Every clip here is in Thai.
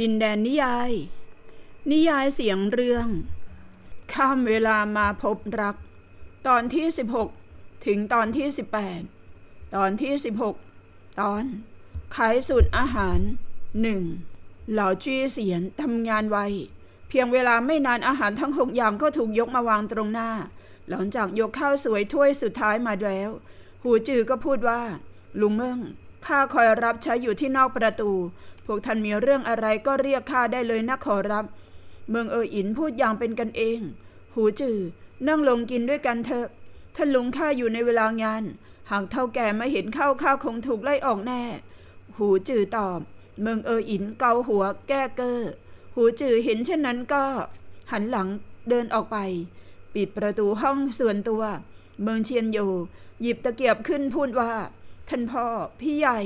ดินแดนนิยาย นิยายเสียงเรื่อง ข้ามเวลามาพบรัก ตอนที่ 16 ถึงตอนที่ 18 ตอนที่ 16 ตอน ขายสูตรอาหาร 1. เหล่าจี้เสียนทำงานไว เพียงเวลาไม่นานอาหารทั้งหกอย่างก็ถูกยกมาวางตรงหน้า หลังจากยกข้าวสวยถ้วยสุดท้ายมาแล้ว หูจือก็พูดว่า ลุงเมิงข้าคอยรับใช้อยู่ที่นอกประตูพวกท่านมีเรื่องอะไรก็เรียกข้าได้เลยนะขอรับ เมืองเอออินพูดอย่างเป็นกันเอง หูจือนั่งลงกินด้วยกันเถอะ ท่านลุงข้าอยู่ในเวลางาน หากเท่าแก่มาเห็นเข้าข้าคงถูกไล่ออกแน่ หูจือตอบ เมืองเอออินเกาหัวแก้เกอ้อ หูจือเห็นเช่นนั้นก็ หันหลังเดินออกไป ปิดประตูห้องส่วนตัว เมืองเชียนโยหยิบตะเกียบขึ้นพูดว่าท่านพ่อพี่ใหญ่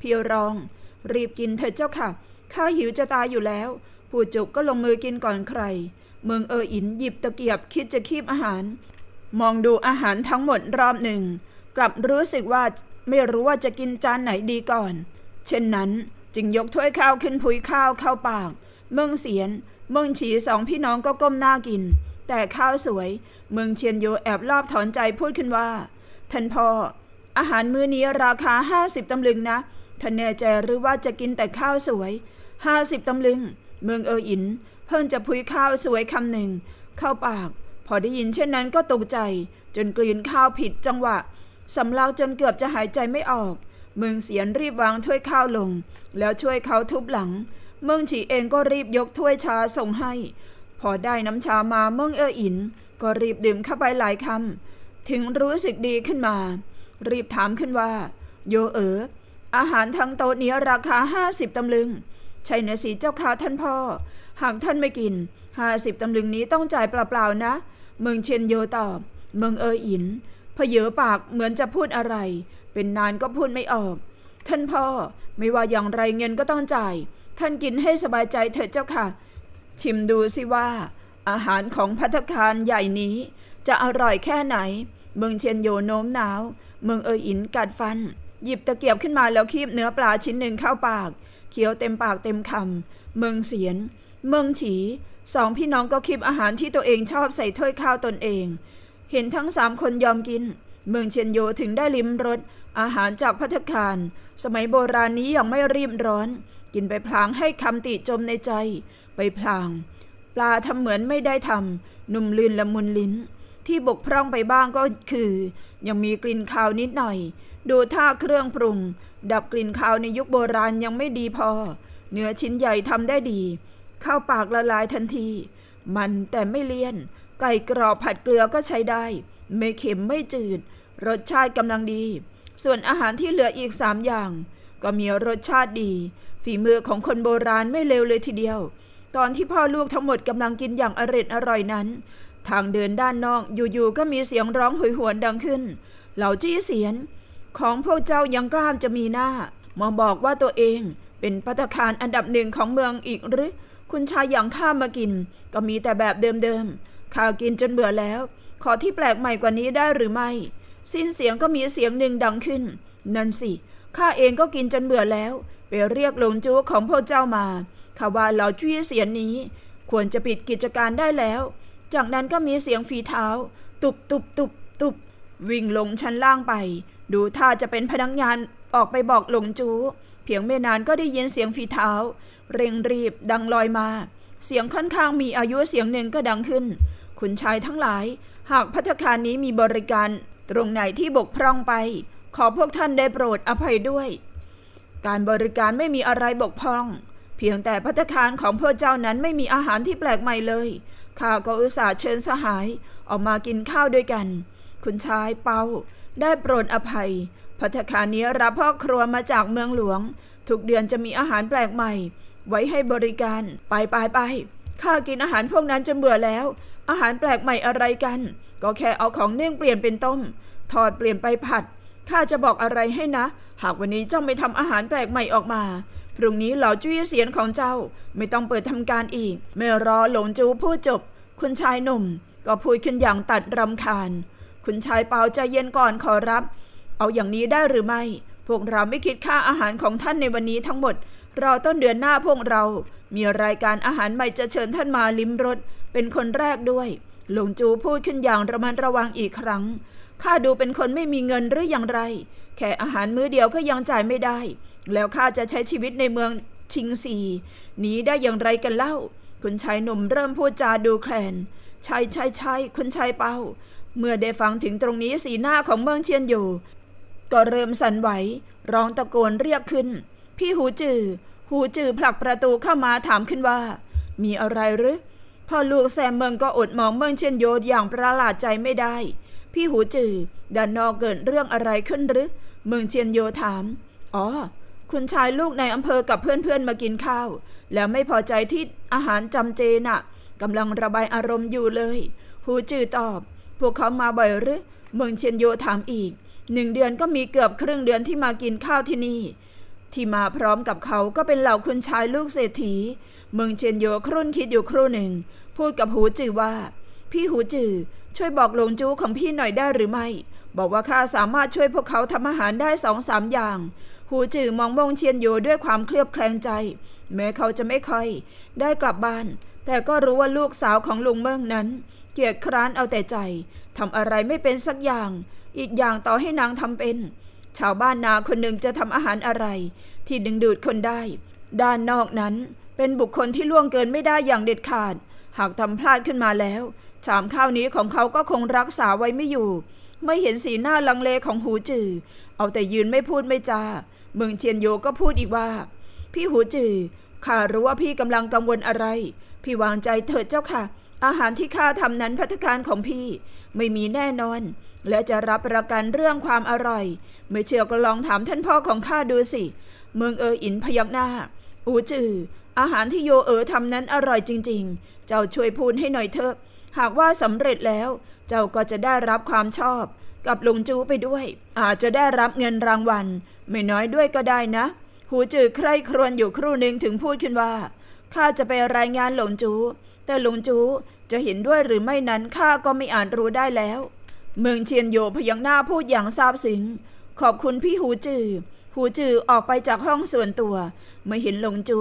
พี่รองรีบกินเถิดเจ้าค่ะ ข้าหิวจะตายอยู่แล้ว ผู้จุกก็ลงมือกินก่อนใคร เมืองเอออินหยิบตะเกียบคิดจะคีบอาหาร มองดูอาหารทั้งหมดรอบหนึ่ง กลับรู้สึกว่าไม่รู้ว่าจะกินจานไหนดีก่อน เช่นนั้นจึงยกถ้วยข้าวขึ้นพุยข้าวเข้าปาก เมืองเสียน เมืองฉีสองพี่น้องก็ก้มหน้ากิน แต่ข้าวสวยเมืองเชียนโยแอบรอบถอนใจพูดขึ้นว่าท่านพ่ออาหารมื้อนี้ราคาห้าสิบตำลึงนะท่านแน่ใจหรือว่าจะกินแต่ข้าวสวย ห้าสิบตำลึง เมืองเอออิน เพิ่งจะพุยข้าวสวยคำหนึ่งเข้าปาก พอได้ยินเช่นนั้นก็ตกใจ จนกลืนข้าวผิดจังหวะ สำลักจนเกือบจะหายใจไม่ออก เมืองเสียนรีบวางถ้วยข้าวลง แล้วช่วยเขาทุบหลัง เมืองฉีเองก็รีบยกถ้วยชาส่งให้ พอได้น้ำชามาเมืองเอออินก็รีบดื่มเข้าไปหลายคำถึงรู้สึกดีขึ้นมา รีบถามขึ้นว่า โยเอ๋ออาหารทั้งโต๊ะนี้ราคาห้าสิบตำลึง ใช่นสีเจ้าค่ะท่านพ่อ หากท่านไม่กินห้าสิบตำลึงนี้ต้องจ่ายเปล่าๆนะ เมืองเชนโยตอบ เมืองเอออินเพเยอปากเหมือนจะพูดอะไร เป็นนานก็พูดไม่ออก ท่านพ่อ ไม่ว่าอย่างไรเงินก็ต้องจ่ายท่านกินให้สบายใจเถิดเจ้าค่ะ ชิมดูสิว่า อาหารของพัทคารใหญ่นี้ จะอร่อยแค่ไหนเมืองเชนโยโน้มน้าวเมืองเอออินกัดฟันหยิบตะเกียบขึ้นมาแล้วคีบเนื้อปลาชิ้นหนึ่งเข้าปาก เคี้ยวเต็มปากเต็มคำเมืองเสียน เมืองฉี สองพี่น้องก็คีบอาหารที่ตัวเองชอบใส่ถ้วยข้าวตนเอง เห็นทั้งสามคนยอมกิน เมืองเชียนโยถึงได้ลิ้มรสอาหารจากพัทคาร สมัยโบราณนี้ยังไม่รีบร้อน กินไปพลางให้คำติจมในใจไปพลาง ปลาทำเหมือนไม่ได้ทำหนุ่มลื่นละมุนลิ้น ที่บกพร่องไปบ้างก็คือ ยังมีกลิ่นคาวนิดหน่อยดูท่าเครื่องปรุง ดับกลิ่นคาวในยุคโบราณยังไม่ดีพอ เนื้อชิ้นใหญ่ทำได้ดี เข้าปากละลายทันที มันแต่ไม่เลี่ยน ไก่กรอบผัดเกลือก็ใช้ได้ ไม่เค็มไม่จืด รสชาติกำลังดี ส่วนอาหารที่เหลืออีกสามอย่าง ก็มีรสชาติดี ฝีมือของคนโบราณไม่เลวเลยทีเดียว ตอนที่พ่อลูกทั้งหมดกำลังกินอย่างอรอยอร่อยนั้น ทางเดินด้านนอกอยู่ๆก็มีเสียงร้องหวยหวนดังขึ้น เหล่าจี้เสียนของพวกเจ้ายังกล้ามจะมีหน้ามาบอกว่าตัวเองเป็นพัตคารอันดับหนึ่งของเมืองอีกหรือ คุณชายอย่างข้ามากิน ก็มีแต่แบบเดิมๆข้ากินจนเบื่อแล้ว ขอที่แปลกใหม่กว่านี้ได้หรือไม่ สิ้นเสียงก็มีเสียงหนึ่งดังขึ้น นั่นสิ ข้าเองก็กินจนเบื่อแล้ว ไปเรียกหลงจู้ของพวกเจ้ามาข่าว่าเหล่าจุ้ยเสียงนี้ ควรจะปิดกิจการได้แล้ว จากนั้นก็มีเสียงฝีเท้า ตุบตุบตุบตุบวิ่งลงชั้นล่างไปดูท่าจะเป็นพนักงงานออกไปบอกหลงจูเพียงไม่นานก็ได้ยินเสียงฝีเท้า เร่งรีบดังลอยมา เสียงค่อนข้างมีอายุเสียงหนึ่งก็ดังขึ้น คุณชายทั้งหลาย หากพัฒคารนี้มีบริการตรงไหนที่บกพร่องไป ขอพวกท่านได้โปรดอภัยด้วย การบริการไม่มีอะไร บกพร่อง เพียงแต่พัฒคารของพ่อเจ้านั้นไม่มีอาหารที่แปลกใหม่เลยข้าก็อุตส่าห์เชิญสหาย ออกมากินข้าวด้วยกันคุณชายเปาได้โปรดอภัย พัตคานี้รับพ่อครัวมาจากเมืองหลวง ทุกเดือนจะมีอาหารแปลกใหม่ไว้ให้บริการ ไปไปไปข้ากินอาหารพวกนั้นจนเบื่อแล้ว อาหารแปลกใหม่อะไรกัน ก็แค่เอาของเนื่องเปลี่ยนเป็นต้ม ทอดเปลี่ยนไปผัดข้าจะบอกอะไรให้นะ หากวันนี้เจ้าไม่ทำอาหารแปลกใหม่ออกมา พรุ่งนี้เหล่าจุ้ยเสียนของเจ้า ไม่ต้องเปิดทำการอีกไม่รอหลงจูพูดจบ คุณชายหนุ่ม ก็พูดขึ้นอย่างตัดรำคาญคุณชายเปาใจเย็นก่อนขอรับ เอาอย่างนี้ได้หรือไม่ พวกเราไม่คิดค่าอาหารของท่านในวันนี้ทั้งหมดรอต้นเดือนหน้าพวกเรา มีรายการอาหารใหม่จะเชิญท่านมาลิ้มรสเป็นคนแรกด้วย หลวงจูพูดขึ้นอย่างระมัดระวังอีกครั้ง ข้าดูเป็นคนไม่มีเงินหรืออย่างไร แค่อาหารมื้อเดียวก็ยังจ่ายไม่ได้ แล้วข้าจะใช้ชีวิตในเมืองชิงซีนี้ได้อย่างไรกันเล่า คุณชายหนุ่มเริ่มพูดจาดูแคลนใช่ใช่ใช่คุณชายเปาเมื่อได้ฟังถึงตรงนี้สีหน้าของเมืองเชียนอยู่ก็เริ่มสั่นไหวร้องตะโกนเรียกขึ้น พี่หูจือหูจือผลักประตูเข้ามาถามขึ้นว่า มีอะไรหรือพ่อลูกแซมเมืองก็อดมองเมืองเชียนโยดอย่างประหลาดใจไม่ได้ พี่หูจือดัานนอกเกิดเรื่องอะไรขึ้นหรือเมืองเชียนโยถาม อ๋อ คุณชายลูกในอำเภอกับเพื่อนๆมากินข้าว แล้วไม่พอใจที่อาหารจำเจน่ะกำลังระบายอารมณ์อยู่เลย หูจือตอบพวกเขามาบ่อยหรือเมืองเชียนโยถามอีก หนึ่งเดือนก็มีเกือบครึ่งเดือนที่มากินข้าวที่นี่ ที่มาพร้อมกับเขาก็เป็นเหล่าคุณชายลูกเศรษฐีเมืองเชียนโยครุ่นคิดอยู่ครู่หนึ่ง พูดกับหูจือว่า พี่หูจือช่วยบอกหลงจูของพี่หน่อยได้หรือไม่ บอกว่าข้าสามารถช่วยพวกเขาทำอาหารได้สองสามอย่าง หูจือมองมองเชียนโยด้วยความเคลือบแคลงใจ แม้เขาจะไม่ค่อยได้กลับบ้าน แต่ก็รู้ว่าลูกสาวของลุงเมืองนั้นเกียดคร้านเอาแต่ใจทำอะไรไม่เป็นสักอย่าง อีกอย่างต่อให้นางทำเป็น ชาวบ้านนาคนหนึ่งจะทำอาหารอะไรที่ดึงดูดคนได้ ด้านนอกนั้นเป็นบุคคลที่ล่วงเกินไม่ได้อย่างเด็ดขาด หากทำพลาดขึ้นมาแล้วชามข้าวนี้ของเขาก็คงรักษาไว้ไม่อยู่ ไม่เห็นสีหน้าลังเลของหูจือเอาแต่ยืนไม่พูดไม่จาเมืองเชียนโยก็พูดอีกว่า พี่หูจือข้ารู้ว่าพี่กำลังกังวลอะไร พี่วางใจเถิดเจ้าค่ะอาหารที่ข้าทำนั้นพัฒการของพี่ไม่มีแน่นอน และจะรับประกันเรื่องความอร่อย ไม่เชื่อก็ลองถามท่านพ่อของข้าดูสิเมืองเอออินพยักหน้าอูจืออาหารที่โยเออทำนั้นอร่อยจริงๆ เจ้าช่วยพูนให้หน่อยเถอะ หากว่าสำเร็จแล้ว เจ้าก็จะได้รับความชอบ กับลุงจูไปด้วย อาจจะได้รับเงินรางวัลไม่น้อยด้วยก็ได้นะ หูจือใคร่ครวญอยู่ครู่หนึ่งถึงพูดขึ้นว่าข้าจะไปรายงานหลงจูแต่ลุงจูจะเห็นด้วยหรือไม่นั้น ข้าก็ไม่อาจรู้ได้แล้ว เมืองเชียนโยพยักหน้าพูดอย่างซาบซึ้งขอบคุณพี่หูจือ หูจือออกไปจากห้องส่วนตัวเมื่อเห็นหลงจู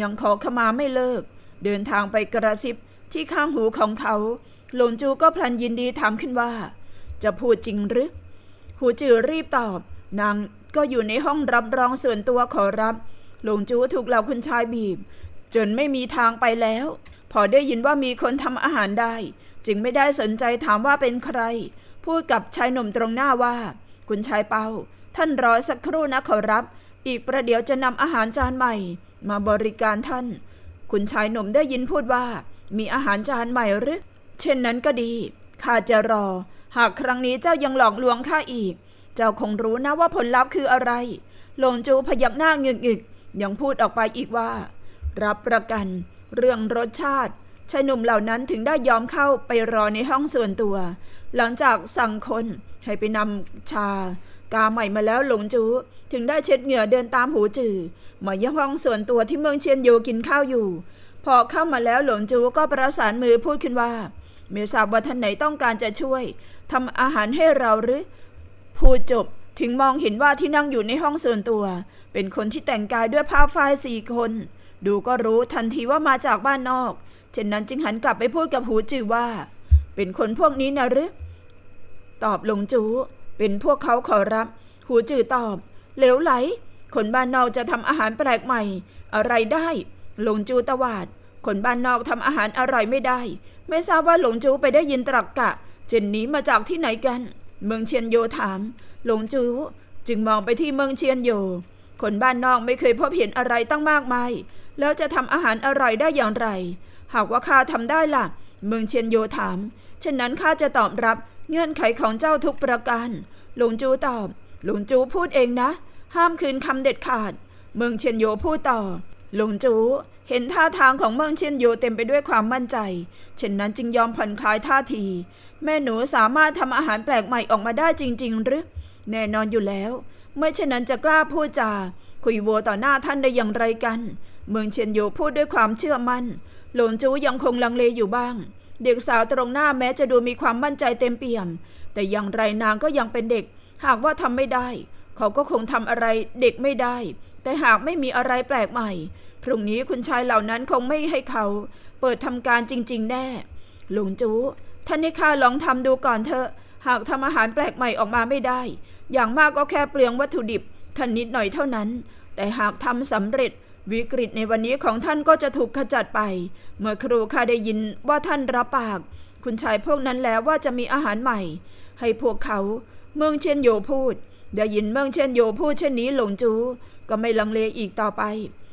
ยังขอขมาไม่เลิก เดินทางไปกระซิบที่ข้างหูของเขาหลงจูก็พลันยินดีถามขึ้นว่า จะพูดจริงหรือหูจือรีบตอบ นางก็อยู่ในห้องรับรองส่วนตัวขอรับหลงจูถูกเหล่าคุณชายบีบ จนไม่มีทางไปแล้วพอได้ยินว่ามีคนทำอาหารได้ จึงไม่ได้สนใจถามว่าเป็นใคร พูดกับชายหนุ่มตรงหน้าว่า คุณชายเปาท่านรอสักครู่นะขอรับ อีกประเดี๋ยวจะนำอาหารจานใหม่ มาบริการท่าน คุณชายหนุ่มได้ยินพูดว่ามีอาหารจานใหม่หรือเช่นนั้นก็ดีข้าจะรอ หากครั้งนี้เจ้ายังหลอกลวงข้าอีก เจ้าคงรู้นะว่าผลลัพธ์คืออะไรหลงจูพยักหน้าเงึกๆยังพูดออกไปอีกว่า รับประกันเรื่องรสชาติชายหนุ่มเหล่านั้นถึงได้ยอมเข้าไปรอในห้องส่วนตัว หลังจากสั่งคนให้ไปนำชากาใหม่มาแล้วหลงจูถึงได้เช็ดเหงื่อเดินตามหูจือมาเยียมห้องส่วนตัวที่เมืองเชียนโยกินข้าวอยู่ พอเข้ามาแล้วหลงจูก็ประสานมือพูดขึ้นว่าเม่ทราบว่าท่านไหนต้องการจะช่วยทำอาหารให้เราหรือพูดจบ ถึงมองเห็นว่าที่นั่งอยู่ในห้องส่วนตัว เป็นคนที่แต่งกายด้วยผ้าฝ้ายสี่คนดูก็รู้ทันทีว่ามาจากบ้านนอก เช่นนั้นจึงหันกลับไปพูดกับหูจือว่า เป็นคนพวกนี้นะหรือตอบหลงจู เป็นพวกเขาขอรับ หูจือตอบ เหลวไหลคนบ้านนอกจะทำอาหารแปลกใหม่ อะไรได้ หลงจูตวาดคนบ้านนอกทำอาหารอร่อยไม่ได้ ไม่ทราบว่าหลงจูไปได้ยินตรักกะ เจนนี้มาจากที่ไหนกัน เมืองเชียนโยถาม หลงจูจึงมองไปที่เมืองเชียนโยคนบ้านนอกไม่เคยพบเห็นอะไรตั้งมากมายแล้วจะทำอาหารอร่อยได้อย่างไร หากว่าข้าทำได้ล่ะเมืองเชียนโยถาม เช่นนั้นข้าจะตอบรับเงื่อนไขของเจ้าทุกประการ หลวงจูตอบ หลวงจูพูดเองนะ ห้ามคืนคำเด็ดขาดเมืองเชียนโยพูดต่อ หลวงจูเห็นท่าทางของเมืองเชียนโยเต็มไปด้วยความมั่นใจ เช่นนั้นจึงยอมผ่อนคลายท่าที แม่หนูสามารถทำอาหารแปลกใหม่ออกมาได้จริงๆหรือ แน่นอนอยู่แล้ว ไม่เช่นนั้นจะกล้าพูดจาคุยโวต่อหน้าท่านได้อย่างไรกันเมืองเชียนโยพูดด้วยความเชื่อมั่น หลนจูยังคงลังเลอยู่บ้าง เด็กสาวตรงหน้าแม้จะดูมีความมั่นใจเต็มเปี่ยม แต่อย่างไรนางก็ยังเป็นเด็ก หากว่าทำไม่ได้ เขาก็คงทำอะไรเด็กไม่ได้ แต่หากไม่มีอะไรแปลกใหม่ พรุ่งนี้คุณชายเหล่านั้นคงไม่ให้เขา เปิดทำการจริงๆแน่ หลงจูท่านให้ข้าลองทำดูก่อนเถอะ หากทำอาหารแปลกใหม่ออกมาไม่ได้ อย่างมากก็แค่เปลืองวัตถุดิบท่านนิดหน่อยเท่านั้น แต่หากทำสำเร็จวิกฤตในวันนี้ของท่านก็จะถูกขจัดไป เมื่อครูข้าได้ยินว่าท่านรับปาก คุณชายพวกนั้นแล้วว่าจะมีอาหารใหม่ ให้พวกเขา เมืองเชนโยพูด ได้ยินเมืองเชนโยพูดเช่นนี้หลงจู ก็ไม่ลังเลอีกต่อไป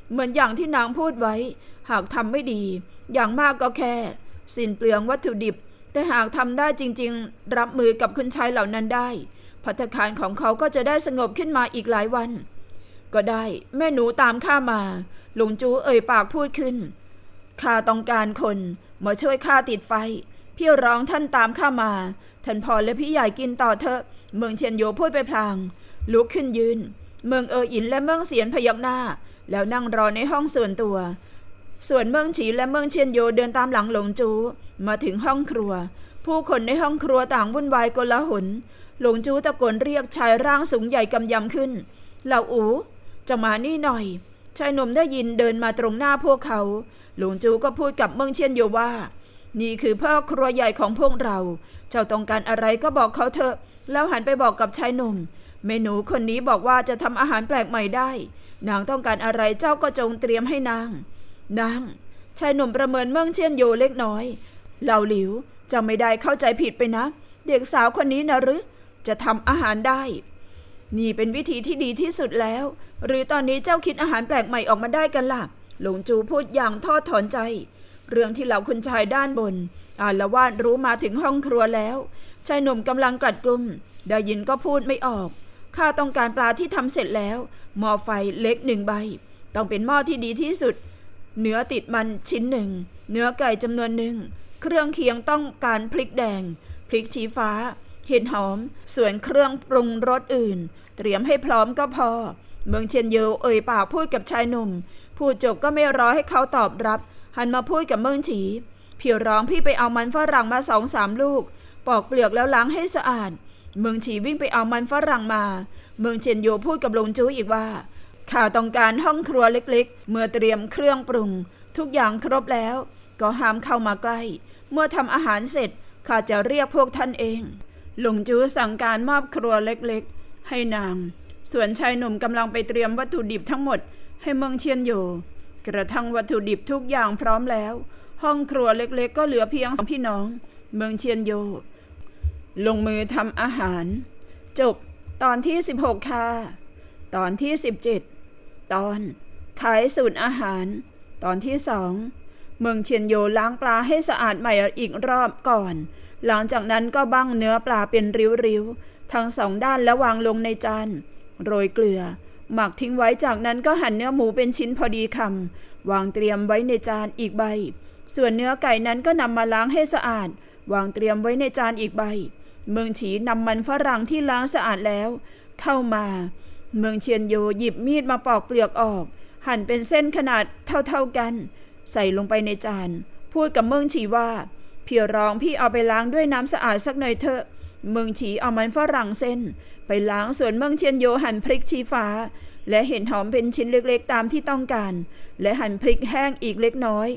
เหมือนอย่างที่นางพูดไว้ หากทำไม่ดี อย่างมากก็แค่ สิ้นเปลืองวัตถุดิบ แต่หากทำได้จริงๆ รับมือกับคุณชายเหล่านั้นได้ พัฒการของเขาก็จะได้สงบขึ้นมาอีกหลายวันก็ได้แม่หนูตามข้ามา หลงจูเอ่ยปากพูดขึ้นข้าต้องการคนมาช่วยข้าติดไฟ พี่ร้องท่านตามข้ามาท่านพอและพี่ใหญ่กินต่อเถอะ เมืองเชียนโยพูดไปพลางลุกขึ้นยืน เมืองเอออินและเมืองเสียนพยักหน้า แล้วนั่งรอในห้องส่วนตัว ส่วนเมืองฉีและเมืองเชียนโยเดินตามหลังหลงจูมาถึงห้องครัว ผู้คนในห้องครัวต่างวุ่นวายกลาหลหลงจูตะโกนเรียกชายร่างสูงใหญ่กำยำขึ้นเหล่าอูจะมานี่หน่อยชายหนุ่มได้ยินเดินมาตรงหน้าพวกเขา หลวงจูก็พูดกับเมืองเชียนโยว่า นี่คือพ่อครัวใหญ่ของพวกเราเจ้าต้องการอะไรก็บอกเขาเถอะ แล้วหันไปบอกกับชายหนุ่มเมนูคนนี้บอกว่าจะทำอาหารแปลกใหม่ได้นางต้องการอะไรเจ้าก็จงเตรียมให้นางนางชายหนุ่มประเมินเมืองเชียนโยเล็กน้อย เหล่าหลิวจะไม่ได้เข้าใจผิดไปนะเด็กสาวคนนี้นะหรือจะทำอาหารได้นี่เป็นวิธีที่ดีที่สุดแล้ว หรือตอนนี้เจ้าคิดอาหารแปลกใหม่ออกมาได้กันล่ะหลงจูพูดอย่างทอดถอนใจ เรื่องที่เหล่าคุณชายด้านบน อาละวาดรู้มาถึงห้องครัวแล้ว ชายหนุ่มกำลังกลัดกลุ่มได้ยินก็พูดไม่ออก ข้าต้องการปลาที่ทำเสร็จแล้ว หม้อไฟเล็กหนึ่งใบ ต้องเป็นหม้อที่ดีที่สุด เนื้อติดมันชิ้นหนึ่ง เนื้อไก่จำนวนหนึ่ง เครื่องเคียงต้องการพริกแดง พริกชี้ฟ้าเห็ดหอม ส่วนเครื่องปรุงรสอื่น เตรียมให้พร้อมก็พอ เมืองเชียนเยวเอ่ยปากพูดกับชายหนุ่ม พูดจบก็ไม่รอให้เขาตอบรับ หันมาพูดกับเมืองฉีเพียวร้องพี่ไปเอามันฝรั่งมาสองสามลูก ปอกเปลือกแล้วล้างให้สะอาด เมืองฉีวิ่งไปเอามันฝรั่งมา เมืองเชียนโยพูดกับลงจู้อีกว่า ข้าต้องการห้องครัวเล็กๆเมื่อเตรียมเครื่องปรุง ทุกอย่างครบแล้ว ก็ห้ามเข้ามาใกล้ เมื่อทำอาหารเสร็จ ข้าจะเรียกพวกท่านเองหลงจูสั่งการมอบครัวเล็กๆ ให้นาง ส่วนชายหนุ่มกำลังไปเตรียมวัตถุดิบทั้งหมด ให้เมืองเชียนโย กระทั่งวัตถุดิบทุกอย่างพร้อมแล้ว ห้องครัวเล็กๆ ก็เหลือเพียงสองพี่น้อง เมืองเชียนโย ลงมือทำอาหาร จบ ตอนที่ 16 ค่ะ ตอนที่ 17 ตอนขายสูตรอาหาร ตอนที่สองเมืองเชียนโยล้างปลาให้สะอาดใหม่อีกรอบก่อนหลังจากนั้นก็บั้งเนื้อปลาเป็นริ้วๆ ทั้งสองด้านแล้ววางลงในจานโรยเกลือหมักทิ้งไว้จากนั้นก็หั่นเนื้อหมูเป็นชิ้นพอดีคำวางเตรียมไว้ในจานอีกใบ ส่วนเนื้อไก่นั้นก็นำมาล้างให้สะอาดวางเตรียมไว้ในจานอีกใบ เมืองฉีนำมันฝรั่งที่ล้างสะอาดแล้ว เข้ามา เมืองเชียนโยหยิบมีดมาปอกเปลือกออก หั่นเป็นเส้นขนาดเท่าๆกัน ใส่ลงไปในจานพูดกับเมืองฉีว่าพี่ร้องพี่เอาไปล้างด้วยน้ำสะอาดสักหน่อยเถอะเมืองฉีเอามันฝรั่งเส้น ไปล้างส่วนเมืองเชียนโยหั่นพริกชีฟ้า และเห็นหอมเป็นชิ้นเล็กๆตามที่ต้องการ และหั่นพริกแห้งอีกเล็กน้อย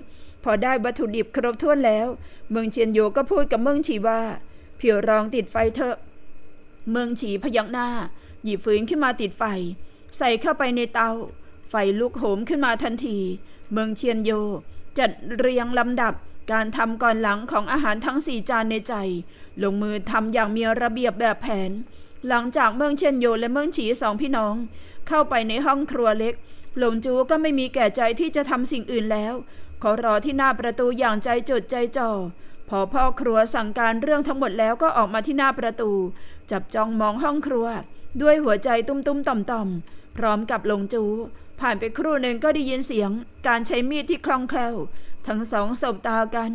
พอได้วัตถุดิบครบถ้วนแล้ว เมืองเชียนโยก็พูดกับเมืองฉีว่าเพี่รองติดไฟเถอะเมืองฉีพยักหน้า หยิบฟืนขึ้นมาติดไฟ ใส่เข้าไปในเตา ไฟลุกโหมขึ้นมาทันทีเมืองเชียนโยจัดเรียงลำดับการทำก่อนหลังของอาหารทั้งสี่จานในใจ ลงมือทำอย่างมีระเบียบแบบแผน หลังจากเมืองเชนโยและเมืองฉีสองพี่น้อง เข้าไปในห้องครัวเล็ก หลงจูก็ไม่มีแก่ใจที่จะทำสิ่งอื่นแล้ว ขอรอที่หน้าประตูอย่างใจจดใจจ่อ พอพ่อครัวสั่งการเรื่องทั้งหมดแล้วก็ออกมาที่หน้าประตู จับจ้องมองห้องครัว ด้วยหัวใจตุ้มตุ้มต่อมต่อมพร้อมกับหลงจูผ่านไปครู่หนึ่งก็ได้ยินเสียง การใช้มีดที่คล่องแคล่วทั้งสองสบตากัน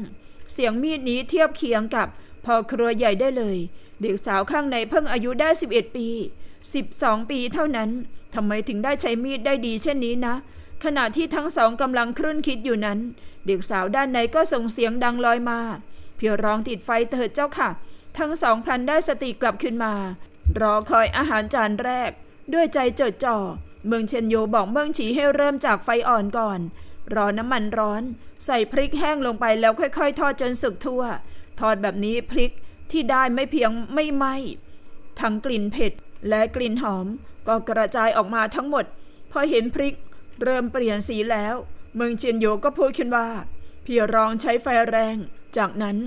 เสียงมีดนี้เทียบเคียงกับ พอครัวใหญ่ได้เลย เด็กสาวข้างในเพิ่งอายุได้ 11 ปี 12 ปีเท่านั้น ทำไมถึงได้ใช้มีดได้ดีเช่นนี้นะ ขณะที่ทั้งสองกำลังครุ่นคิดอยู่นั้น เด็กสาวด้านในก็ส่งเสียงดังลอยมาเพียร้องติดไฟเถิดเจ้าค่ะ ทั้งสองพลันได้สติกลับขึ้นมา รอคอยอาหารจานแรก ด้วยใจจดจ่อ เมืองเชนโยบอกเมืองฉีให้เริ่มจากไฟอ่อนก่อนรอน้ำมันร้อนใส่พริกแห้งลงไปแล้วค่อย ๆ ทอดจนสุกทั่ว ทอดแบบนี้พริกที่ได้ไม่เพียงไม่ไหม้ทั้งกลิ่นเผ็ดและกลิ่นหอมก็กระจายออกมาทั้งหมด พอเห็นพริกเริ่มเปลี่ยนสีแล้วเมืองเชียนโยก็พูดขึ้นว่าพี่รองใช้ไฟแรง จากนั้น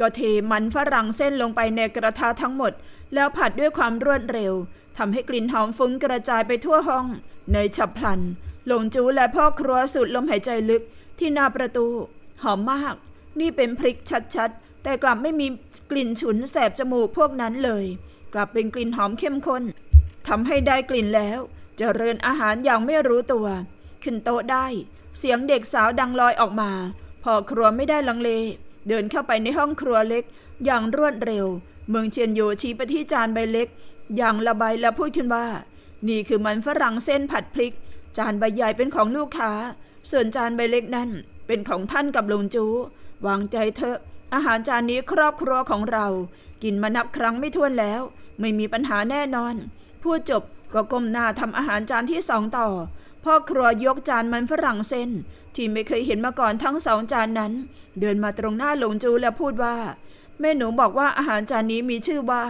ก็เทมันฝรั่งเส้นลงไปในกระทะทั้งหมด แล้วผัดด้วยความรวดเร็วทำให้กลิ่นหอมฟุ้งกระจายไปทั่วห้อง ในฉับพลันหลงจูและพ่อครัวสูดลมหายใจลึกที่หน้าประตูหอมมาก นี่เป็นพริกชัดๆ แต่กลับไม่มีกลิ่นฉุนแสบจมูกพวกนั้นเลย กลับเป็นกลิ่นหอมเข้มข้นทำให้ได้กลิ่นแล้วจเจริญอาหารอย่างไม่รู้ตัว ขึ้นโต๊ะได้ เสียงเด็กสาวดังลอยออกมา พ่อครัวไม่ได้ลังเล เดินเข้าไปในห้องครัวเล็กอย่างรวดเร็ว เมืองเชียนโยชี้ไปที่จานใบเล็กอย่างละใบและพูดขึ้นว่า นี่คือมันฝรั่งเส้นผัดพริกจานใบใหญ่เป็นของลูกค้า ส่วนจานใบเล็กนั่นเป็นของท่านกับลงจูวางใจเถอะ อาหารจานนี้ครอบครัวของเรา กินมานับครั้งไม่ถ้วนแล้ว ไม่มีปัญหาแน่นอน พูดจบก็ก้มหน้าทำอาหารจานที่สองต่อ พ่อครัวยกจานมันฝรั่งเส้นที่ไม่เคยเห็นมาก่อนทั้งสองจานนั้น เดินมาตรงหน้าหลงจูแล้วพูดว่าแม่หนูบอกว่าอาหารจานนี้มีชื่อว่า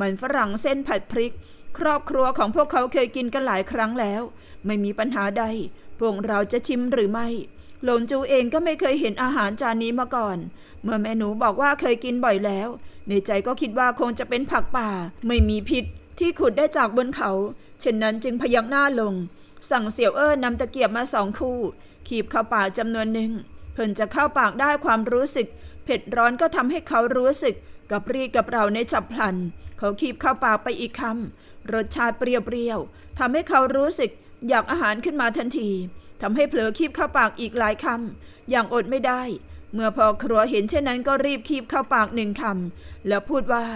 มันฝรั่งเส้นผัดพริก ครอบครัวของพวกเขาเคยกินกันหลายครั้งแล้วไม่มีปัญหาใด พวกเราจะชิมหรือไม่ หลงจูเองก็ไม่เคยเห็นอาหารจานนี้มาก่อน เมื่อแม่หนูบอกว่าเคยกินบ่อยแล้ว ในใจก็คิดว่าคงจะเป็นผักป่า ไม่มีพิษที่ขุดได้จากบนเขา เช่นนั้นจึงพยักหน้าลง สั่งเสี่ยวเอ้อนำตะเกียบมาสองคู่ ขีบเข้าปากจำนวนหนึ่ง เพิ่นจะเข้าปากได้ความรู้สึก เผ็ดร้อนก็ทำให้เขารู้สึกกับรีกับเราในจับพลัน เขาขีบเข้าปากไปอีกคำรสชาติเปรี้ยวๆทำให้เขารู้สึกอยากอาหารขึ้นมาทันทีทำให้เผลอคีบเข้าปากอีกหลายคำอย่างอดไม่ได้ เมื่อพอครัวเห็นเช่นนั้นก็รีบคีบเข้าปากหนึ่งคำแล้วพูดว่า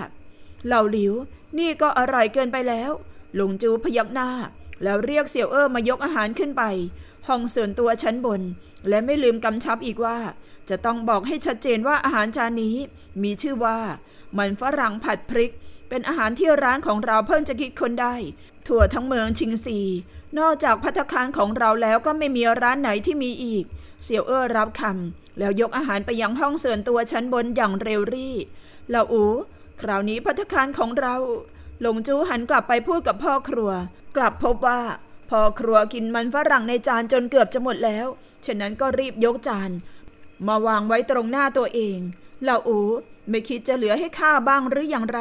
เหล่าหลิว นี่ก็อร่อยเกินไปแล้ว หลงจูพยักหน้า แล้วเรียกเสี่ยวเอ้อมายกอาหารขึ้นไป ห้องส่วนตัวชั้นบน และไม่ลืมกำชับอีกว่า จะต้องบอกให้ชัดเจนว่าอาหารจานนี้ มีชื่อว่า มันฝรั่งผัดพริกเป็นอาหารที่ร้านของเราเพิ่งจะคิดคนได้ทั่วทั้งเมืองชิงซีนอกจากพัตคารของเราแล้วก็ไม่มีร้านไหนที่มีอีก เสี่ยวเอ้อรับคำแล้วยกอาหารไปยังห้องเสริญตัวชั้นบนอย่างเร็วรี่เหล่าอูคราวนี้พัตคารของเรา หลงจูหันกลับไปพูดกับพ่อครัว กลับพบว่า พ่อครัวกินมันฝรั่งในจานจนเกือบจะหมดแล้วฉะนั้นก็รีบยกจานมาวางไว้ตรงหน้าตัวเองเหล่าอูไม่คิดจะเหลือให้ข้าบ้างหรืออย่างไร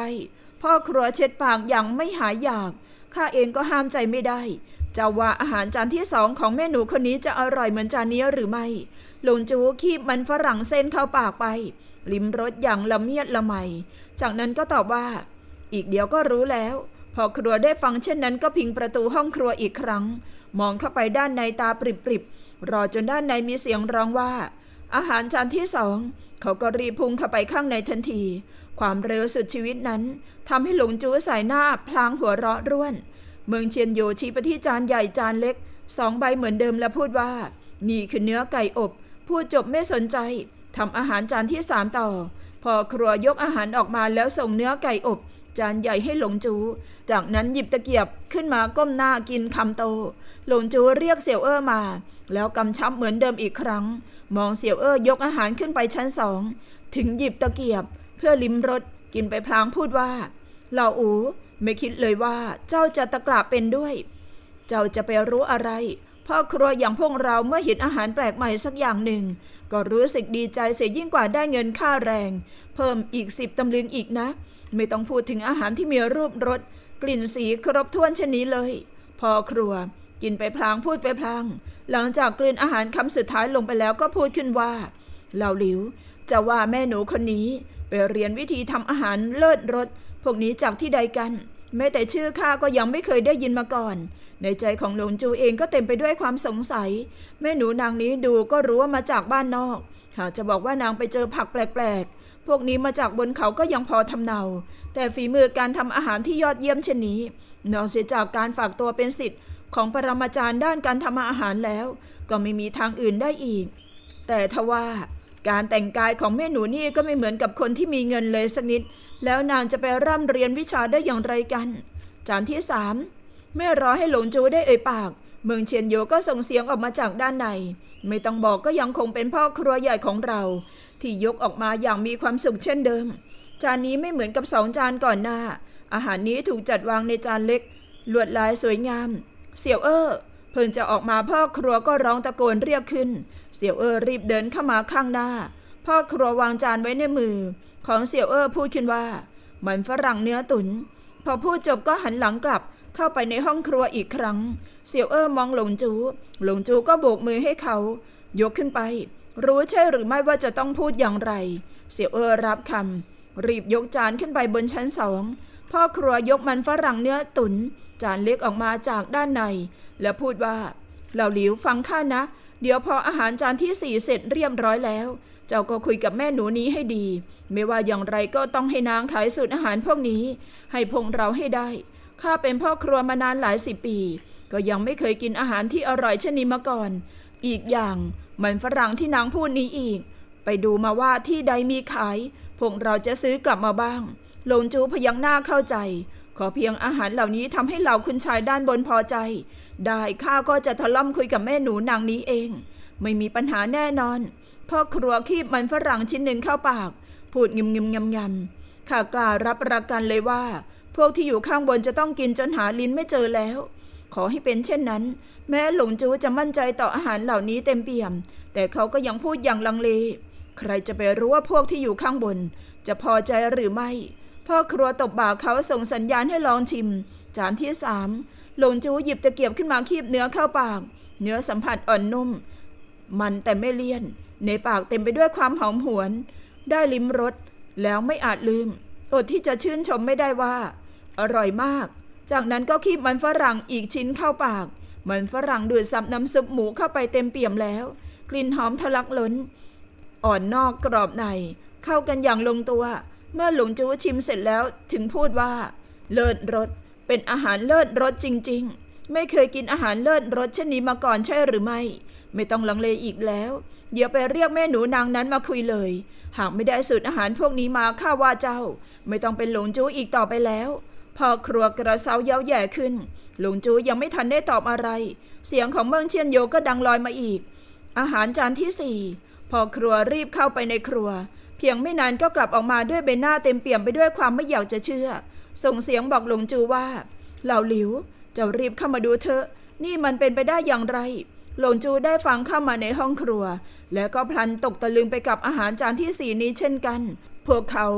พ่อครัวเช็ดปากอย่างไม่หายอยาก ข้าเองก็ห้ามใจไม่ได้จะว่าอาหารจานที่สองของแม่หนูคนนี้จะอร่อยเหมือนจานนี้หรือไม่ หลงจูคีบมันฝรั่งเส้นเข้าปากไป ลิ้มรสอย่างละเมียดละไม จากนั้นก็ตอบว่า อีกเดียวก็รู้แล้วพอครัวได้ฟังเช่นนั้นก็พิงประตูห้องครัวอีกครั้ง มองเข้าไปด้านในตาปริบๆ รอจนด้านในมีเสียงร้องว่า อาหารจานที่สอง เขาก็รีบพุ่งเข้าไปข้างในทันทีความเร็วสุดชีวิตนั้นทำให้หลงจู้สายหน้าพลางหัวเราะร่วน เมืองเชียนโยชี้ไปที่จานใหญ่จานเล็กสองใบเหมือนเดิมและพูดว่า นี่คือเนื้อไก่อบพูดจบไม่สนใจทำอาหารจานที่สามต่อ พอครัวยกอาหารออกมาแล้วส่งเนื้อไก่อบ จานใหญ่ให้หลงจูจากนั้นหยิบตะเกียบขึ้นมาก้มหน้ากินคำโต หลงจูเรียกเสี่ยวเอ้อมา แล้วกำชับเหมือนเดิมอีกครั้ง มองเสี่ยวเอ้อยกอาหารขึ้นไปชั้นสองถึงหยิบตะเกียบพื่อลิ้มรสกินไปพลางพูดว่าเหล่าอู ไม่คิดเลยว่าเจ้าจะตะกลบเป็นด้วย เจ้าจะไปรู้อะไรพ่อครัวอย่างพวกเราเมื่อเห็นอาหารแปลกใหม่สักอย่างหนึ่ง ก็รู้สึกดีใจเสียยิ่งกว่าได้เงินค่าแรง เพิ่มอีกสิบตำลึงอีกนะ ไม่ต้องพูดถึงอาหารที่มีรูปรสกลิ่นสีครบถ้วนชนิดเลย พ่อครัวกินไปพลางพูดไปพลางหลังจากกลืนอาหารคำสุดท้ายลงไปแล้วก็พูดขึ้นว่า เหล่าหลิว จะว่าแม่หนูคนนี้ไปเรียนวิธีทำอาหารเลิศรสพวกนี้จากที่ใดกันแม้แต่ชื่อข้าก็ยังไม่เคยได้ยินมาก่อน ในใจของหลงจูเองก็เต็มไปด้วยความสงสัย แม่หนูนางนี้ดูก็รู้ว่ามาจากบ้านนอกหากจะบอกว่านางไปเจอผักแปลกๆ พวกนี้มาจากบนเขาก็ยังพอทำเนา แต่ฝีมือการทำอาหารที่ยอดเยี่ยมเช่นนี้นอกเสียจากการฝากตัวเป็นสิทธิ์ของปรมาจารย์ด้านการทำอาหารแล้ว ก็ไม่มีทางอื่นได้อีก แต่ทว่าการแต่งกายของแม่หนูนี่ก็ไม่เหมือนกับคนที่มีเงินเลยสักนิด แล้วนางจะไปร่ำเรียนวิชาได้อย่างไรกัน จานที่สามแม่รอให้หลงจูได้เอ่ยปาก เมืองเชียนโยก็ส่งเสียงออกมาจากด้านใน ไม่ต้องบอกก็ยังคงเป็นพ่อครัวใหญ่ของเรา ที่ยกออกมาอย่างมีความสุขเช่นเดิม จานนี้ไม่เหมือนกับสองจานก่อนหน้า อาหารนี้ถูกจัดวางในจานเล็ก ลวดลายสวยงาม เสี่ยวเอ้อเพิ่งจะออกมาพ่อครัวก็ร้องตะโกนเรียกขึ้น เสี่ยวเออรีบเดินเข้ามาข้างหน้า พ่อครัววางจานไว้ในมือ ของเสี่ยวเออพูดขึ้นว่า มันฝรั่งเนื้อตุน๋นพอพูดจบก็หันหลังกลับ เข้าไปในห้องครัวอีกครั้ง เสี่ยวเออมองหลงจูหลงจูก็โบกมือให้เขา ยกขึ้นไป รู้ใช่หรือไม่ว่าจะต้องพูดอย่างไรเสี่ยวเออรับคำรีบยกจานขึ้นไปบนชั้นสองพ่อครัวยกมันฝรั่งเนื้อตุน๋นจานเล็กออกมาจากด้านในแล้วพูดว่า เหล่าหลิวฟังข้านะ เดี๋ยวพออาหารจานที่สี่เสร็จเรียบร้อยแล้ว เจ้าก็คุยกับแม่หนูนี้ให้ดี ไม่ว่าอย่างไรก็ต้องให้นางขายสูตรอาหารพวกนี้ ให้พงเราให้ได้ ข้าเป็นพ่อครัวมานานหลายสิบปี ก็ยังไม่เคยกินอาหารที่อร่อยเช่นนี้มาก่อน อีกอย่างเหมือนฝรั่งที่นางพูดนี้อีก ไปดูมาว่าที่ใดมีขาย พงเราจะซื้อกลับมาบ้าง หลงจูพยักหน้าเข้าใจ ขอเพียงอาหารเหล่านี้ทำให้เหล่าคุณชายด้านบนพอใจได้ข้าก็จะทะล่อมคุยกับแม่หนูนางนี้เอง ไม่มีปัญหาแน่นอน พ่อครัวคีบมันฝรั่งชิ้นหนึ่งเข้าปาก พูดงิมงิมงมงมข้ากล้ารับประกันเลยว่า พวกที่อยู่ข้างบนจะต้องกินจนหาลิ้นไม่เจอแล้ว ขอให้เป็นเช่นนั้น แม้หลงจูจะมั่นใจต่ออาหารเหล่านี้เต็มเปี่ยม แต่เขาก็ยังพูดอย่างลังเล ใครจะไปรู้ว่าพวกที่อยู่ข้างบน จะพอใจหรือไม่ พ่อครัวตบบ่าเขาส่งสัญญาณให้ลองชิม จานที่สามหลงจูหยิบตะเกียบขึ้นมาคีบเนื้อเข้าปาก เนื้อสัมผัสอ่อนนุ่ม มันแต่ไม่เลี่ยน ในปากเต็มไปด้วยความหอมหวน ได้ลิ้มรสแล้วไม่อาจลืมอดที่จะชื่นชมไม่ได้ว่า อร่อยมาก จากนั้นก็คีบมันฝรั่งอีกชิ้นเข้าปาก มันฝรั่งดูดซับน้ำซุปหมูเข้าไปเต็มเปี่ยมแล้ว กลิ่นหอมทะลักล้น อ่อนนอกกรอบในเข้ากันอย่างลงตัว เมื่อหลงจูชิมเสร็จแล้วถึงพูดว่าเลิศรสเป็นอาหารเลิศรสจริง ๆ ไม่เคยกินอาหารเลิศรสเช่นนี้มาก่อนใช่หรือไม่ ไม่ต้องลังเลอีกแล้ว เดี๋ยวไปเรียกแม่หนูนางนั้นมาคุยเลย หากไม่ได้สูตรอาหารพวกนี้มาข้าว่าเจ้า ไม่ต้องเป็นหลงจู้อีกต่อไปแล้ว พอครัวกระเซาเย้าแย่ขึ้น หลวงจูยังไม่ทันได้ตอบอะไร เสียงของเมืองเชียนโยก็ดังลอยมาอีก อาหารจานที่สี่พอครัวรีบเข้าไปในครัว เพียงไม่นานก็กลับออกมาด้วยใบหน้าเต็มเปี่ยมไปด้วยความไม่อยากจะเชื่อส่งเสียงบอกหลงจูว่า เหล่าหลิวจะรีบเข้ามาดูเถอะ นี่มันเป็นไปได้อย่างไร หลงจูได้ฟังเข้ามาในห้องครัว แล้วก็พลันตกตะลึงไปกับอาหารจานที่สี่นี้เช่นกัน พวกเขา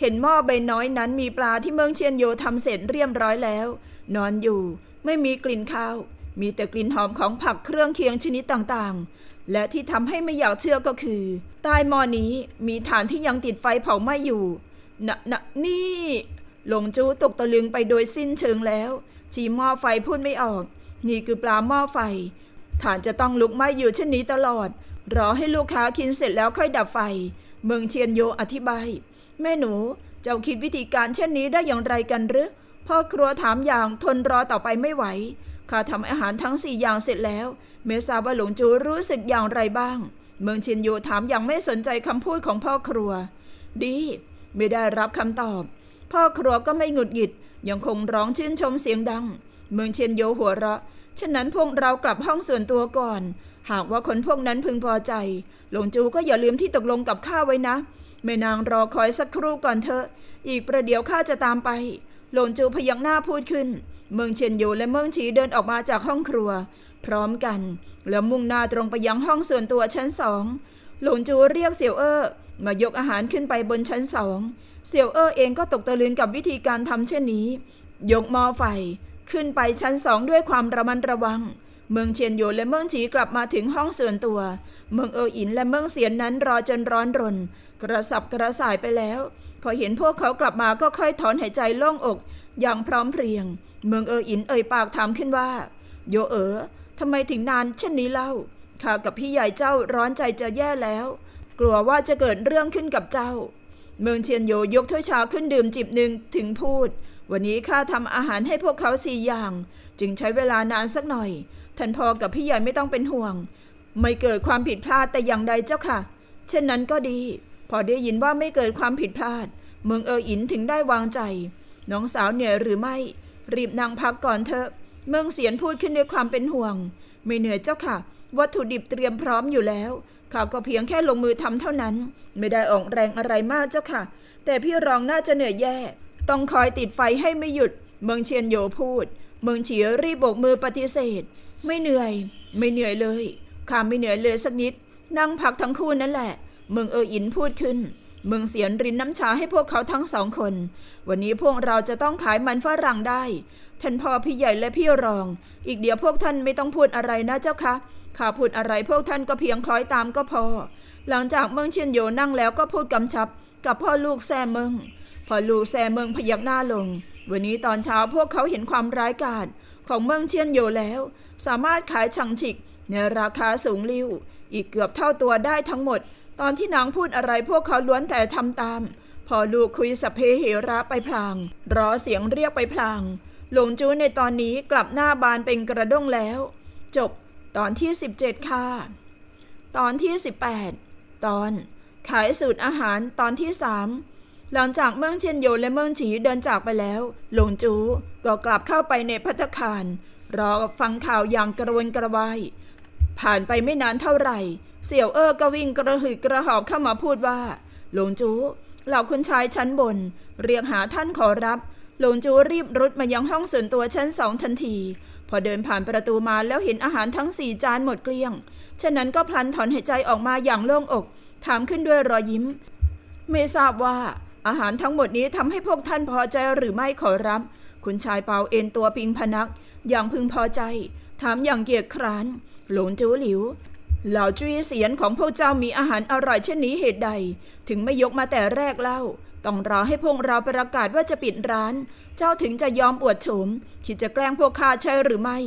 เห็นหม้อใบน้อยนั้นมีปลาที่เมืองเชียนโยทำเสร็จเรียบร้อยแล้ว นอนอยู่ไม่มีกลิ่นข้าว มีแต่กลิ่นหอมของผักเครื่องเคียงชนิดต่างๆ และที่ทำให้ไม่อยากเชื่อก็คือใต้หม้อนี้มีฐานที่ยังติดไฟเผาไหม้อยู่นะนะนี่หลงจู้ตกตะลึงไปโดยสิ้นเชิงแล้ว ชีหม้อไฟพูดไม่ออก นี่คือปลาหม้อไฟ ฐานจะต้องลุกไหม้อยู่เช่นนี้ตลอด รอให้ลูกค้ากินเสร็จแล้วค่อยดับไฟ เมืองเชียนโยอธิบาย แม่หนู เจ้าคิดวิธีการเช่นนี้ได้อย่างไรกันหรือ พ่อครัวถามอย่างทนรอต่อไปไม่ไหว ข้าทำอาหารทั้งสี่อย่างเสร็จแล้ว เมซาว่าหลงจูรู้สึกอย่างไรบ้าง เมืองเชียนโยถามอย่างไม่สนใจคำพูดของพ่อครัว ดี ไม่ได้รับคำตอบพ่อครัวก็ไม่หงุดหงิด ยังคงร้องชื่นชมเสียงดัง เมืองเชียนโยหัวเราะฉะนั้นพวกเรากลับห้องส่วนตัวก่อน หากว่าคนพวกนั้นพึงพอใจ หลงจูก็อย่าลืมที่ตกลงกับข้าไว้นะแม่นางรอคอยสักครู่ก่อนเถอะ อีกประเดี๋ยวข้าจะตามไป หลงจูพยักหน้าพูดขึ้น เมืองเชียนโยและเมืองฉีเดินออกมาจากห้องครัว พร้อมกันแล้วมุ่งหน้าตรงไปยังห้องส่วนตัวชั้นสองหลงจูเรียกเสี่ยวเอ้อมายกอาหารขึ้นไปบนชั้นสองเสี่ยวเอ้อเองก็ตกตะลึงกับวิธีการทำเช่นนี้ ยกมอไฟขึ้นไปชั้นสองด้วยความระมัดระวัง เมืองเชียนโยและเมืองฉีกลับมาถึงห้องเสือนตัว เมืองเอออินและเมืองเสียนนั้นรอจนร้อนรน กระสับกระส่ายไปแล้ว พอเห็นพวกเขากลับมาก็ค่อยถอนหายใจโล่งอก อย่างพร้อมเพรียง เมืองเอออินเอ่ยปากถามขึ้นว่า โยเอ๋อทำไมถึงนานเช่นนี้เล่าข้ากับพี่ใหญ่เจ้าร้อนใจจะแย่แล้ว กลัวว่าจะเกิดเรื่องขึ้นกับเจ้าเมืองเชียนโยยกถ้วยชาขึ้นดื่มจิบหนึ่งถึงพูด วันนี้ข้าทำอาหารให้พวกเขาสี่อย่าง จึงใช้เวลานานสักหน่อยท่านพอกับพี่ใหญ่ไม่ต้องเป็นห่วง ไม่เกิดความผิดพลาดแต่อย่างใดเจ้าค่ะ เช่นนั้นก็ดี พอได้ยินว่าไม่เกิดความผิดพลาด เมืองเอออินถึงได้วางใจ น้องสาวเหนื่อยหรือไม่ รีบนั่งพักก่อนเถอะ เมืองเสียนพูดขึ้นด้วยความเป็นห่วง ไม่เหนื่อยเจ้าค่ะ วัตถุดิบเตรียมพร้อมอยู่แล้วเขาก็เพียงแค่ลงมือทำเท่านั้น ไม่ได้ออกแรงอะไรมากเจ้าค่ะ แต่พี่รองน่าจะเหนื่อยแย่ ต้องคอยติดไฟให้ไม่หยุด เมืองเชียนโยพูดเมืองเฉียรีบโบกมือปฏิเสธ ไม่เหนื่อย ไม่เหนื่อยเลยข้าไม่เหนื่อยเลยสักนิดนั่งพักทั้งคู่นั่นแหละ เมืองเอออินพูดขึ้น เมืองเสียนรินน้ำชาให้พวกเขาทั้งสองคน วันนี้พวกเราจะต้องขายมันฝรั่งได้ท่านพ่อพี่ใหญ่และพี่รอง อีกเดียวพวกท่านไม่ต้องพูดอะไรนะ เจ้าคะ ข้าพูดอะไรพวกท่านก็เพียงคล้อยตามก็พอ หลังจากเมืองเชียนโยนั่งแล้วก็พูดกำชับ กับพ่อลูกแซ่เมืองพ่อลูกแซ่เมืองพยักหน้าลง วันนี้ตอนเช้าพวกเขาเห็นความร้ายกาจของเมืองเชียนโยแล้ว สามารถขายชังฉิกในราคาสูงลิ่ว อีกเกือบเท่าตัวได้ทั้งหมด ตอนที่นางพูดอะไรพวกเขาล้วนแต่ทำตามพอลูกคุยสัพเพเหระไปพลาง รอเสียงเรียกไปพลางหลงจู้ในตอนนี้กลับหน้าบานเป็นกระด้งแล้ว จบ ตอนที่ 17 ค่ะตอนที่ 18 ตอน ขายสูตรอาหารตอนที่ 3หลังจากเมืองเชียนโยและเมืองฉีเดินจากไปแล้ว หลงจูก็กลับเข้าไปในพัตคารรอฟังข่าวอย่างกระวนกระวายผ่านไปไม่นานเท่าไหร่เสี่ยวเอ้อก็วิ่งกระหืดกระหอบเข้ามาพูดว่า หลงจูเหล่าคุณชายชั้นบน เรียกหาท่านขอรับหลงจูรีบรุดมายังห้องส่วนตัวชั้นสองทันที พอเดินผ่านประตูมาแล้วเห็นอาหารทั้งสี่จานหมดเกลี้ยง ฉะนั้นก็พลันถอนหายใจออกมาอย่างโล่งอก ถามขึ้นด้วยรอยยิ้ม ไม่ทราบว่าอาหารทั้งหมดนี้ทำให้พวกท่านพอใจหรือไม่ขอรับ คุณชายเปาเอ็นตัวพิงพนัก อย่างพึงพอใจ ถามอย่างเกียจคร้านหลงจูหลิวเหล่าจุ้ยเสียนของพวกเจ้ามีอาหารอร่อยเช่นนี้เหตุใด ถึงไม่ยกมาแต่แรกเล่าต้องรอให้พวกเราประกาศว่าจะปิดร้าน เจ้าถึงจะยอมปวดโฉมคิดจะแกล้งพวกข้าใช่หรือไม่